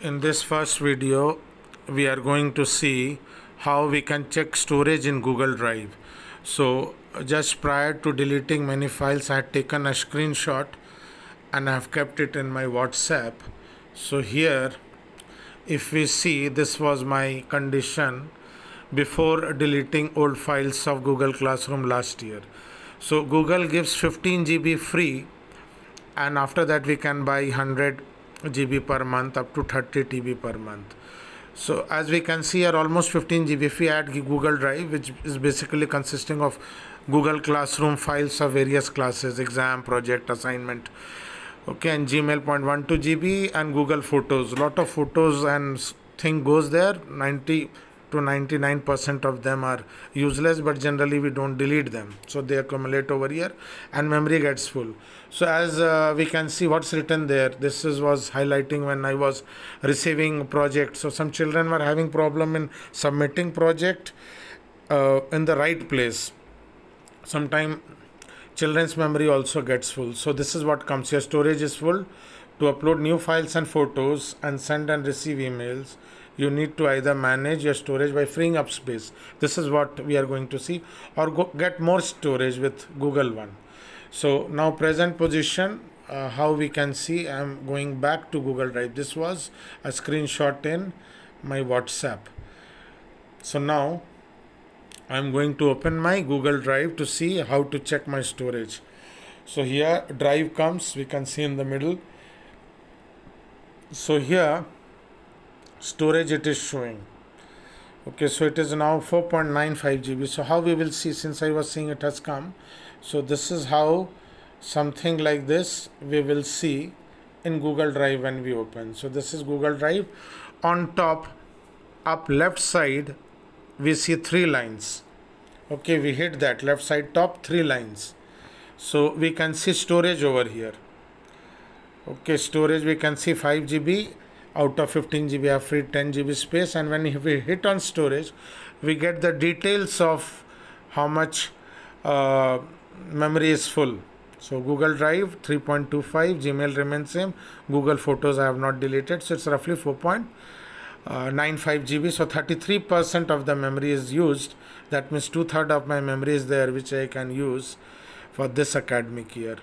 In this first video, we are going to see how we can check storage in Google Drive. So just prior to deleting many files, I had taken a screenshot and I have kept it in my WhatsApp. So here, if we see, this was my condition before deleting old files of Google Classroom last year. So Google gives 15 GB free and after that we can buy 100 GB per month up to 30 TB per month. So as we can see here almost 15 GB if we add Google Drive which is basically consisting of Google Classroom files of various classes, exam, project, assignment. Okay and Gmail 0.12 GB and Google Photos. Lot of photos and thing goes there 90 to 99% of them are useless but generally we don't delete them so they accumulate over here and memory gets full so as uh, we can see what's written there this is, was highlighting when i was receiving project so some children were having problem in submitting project uh, in the right place sometime children's memory also gets full so this is what comes here storage is full to upload new files and photos and send and receive emails, you need to either manage your storage by freeing up space. This is what we are going to see or go get more storage with Google One. So now present position, uh, how we can see I'm going back to Google Drive. This was a screenshot in my WhatsApp. So now I'm going to open my Google Drive to see how to check my storage. So here drive comes, we can see in the middle so here storage it is showing okay so it is now 4.95 GB so how we will see since I was seeing it has come so this is how something like this we will see in Google Drive when we open so this is Google Drive on top up left side we see three lines okay we hit that left side top three lines so we can see storage over here okay storage we can see 5 GB out of 15 GB have free 10 GB space and when we hit on storage we get the details of how much uh, memory is full so Google Drive 3.25 Gmail remains same Google Photos I have not deleted so it's roughly 4.95 uh, GB so 33% of the memory is used that means two-third of my memory is there which I can use for this academic year